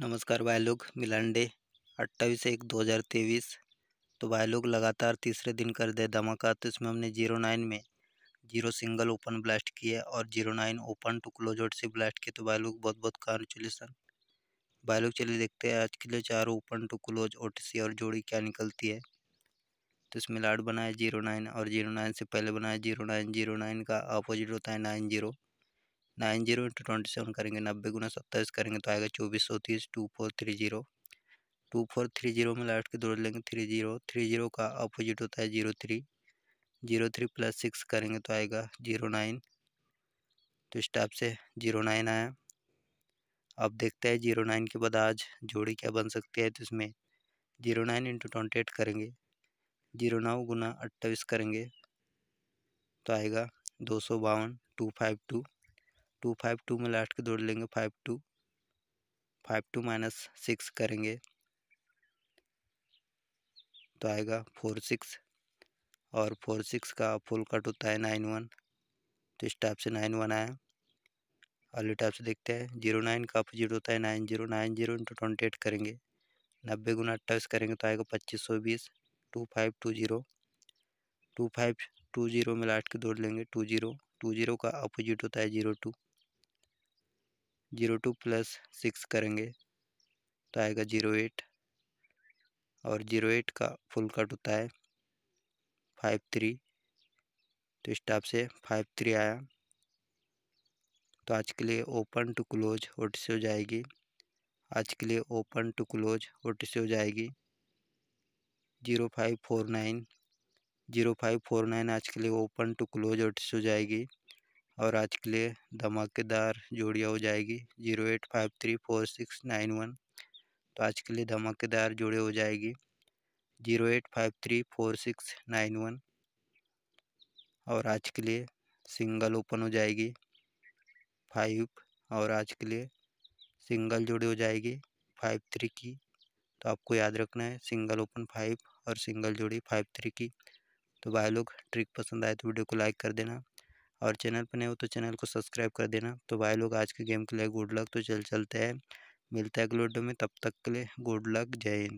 नमस्कार भाई लोग मिलान डे अट्ठाईस एक दो हज़ार तेईस तो भाई लोग लगातार तीसरे दिन कर दे धमाका तो इसमें हमने जीरो नाइन में जीरो सिंगल ओपन ब्लास्ट किया और zero nine open to close out से ब्लास्ट किए तो भाई लोग बहुत बहुत कॉन्ग्रेचुलेसन भाई लोग चलिए देखते हैं आज के लिए चार ओपन टू क्लोज ओट सी और जोड़ी क्या निकलती है तो इसमें लाड बनाया जीरो नाइन और जीरो नाइन से पहले बनाया जीरो नाइन जीरो नाइन का अपोजिट होता है nine zero nine zero into twenty seven करेंगे नब्बे गुना सत्ताईस करेंगे तो आएगा चौबीस सौ तीस two four three zero two four three zero में लास्ट के दौड़ लेंगे थ्री जीरो थ्री जीरो का अपोजिट होता है zero three zero three plus six करेंगे तो आएगा जीरो नाइन तो इस टाइप से जीरो नाइन आया अब देखते हैं जीरो नाइन के बाद आज जोड़ी क्या बन सकती है तो इसमें zero nine into twenty eight करेंगे जीरो नौ गुना अट्ठाईस करेंगे तो आएगा दो सौ बावन two five two two five two में लास्ट के दौड़ लेंगे five two five two minus six करेंगे तो आएगा फोर सिक्स और फोर सिक्स का फुल कट होता है नाइन वन तो इस टाइप से नाइन वन आया अगले टाइप से देखते हैं जीरो नाइन का अपोजिट होता है nine zero nine zero into twenty eight करेंगे नब्बे गुना अट्ठाईस करेंगे तो आएगा पच्चीस सौ बीस two five two zero two five two zero में लास्ट के दौड़ लेंगे टू जीरो टू जीरो का अपोजिट होता है zero two zero two plus six करेंगे तो आएगा जीरो एट और जीरो एट का फुल कट होता है फाइव थ्री तो इस टाइप से फाइव थ्री आया तो आज के लिए ओपन टू क्लोज ओ हो जाएगी आज के लिए ओपन टू क्लोज ओ हो जाएगी zero five four nine zero five four nine आज के लिए ओपन टू क्लोज ओ हो जाएगी और आज के लिए धमाकेदार जोड़िया हो जाएगी zero eight five three four six nine one तो आज के लिए धमाकेदार जोड़ी हो जाएगी zero eight five three four six nine one और आज के लिए सिंगल ओपन हो जाएगी फाइव और आज के लिए सिंगल जोड़ी हो जाएगी फाइव थ्री की तो आपको याद रखना है सिंगल ओपन फाइव और सिंगल जोड़ी फाइव थ्री की तो भाई लोग ट्रिक पसंद आए तो वीडियो को लाइक कर देना और चैनल पर नहीं हो तो चैनल को सब्सक्राइब कर देना तो भाई लोग आज के गेम के लिए गुड लक तो चल चलते हैं मिलता है अगले वीडियो में तब तक के लिए गुड लक जय हिंद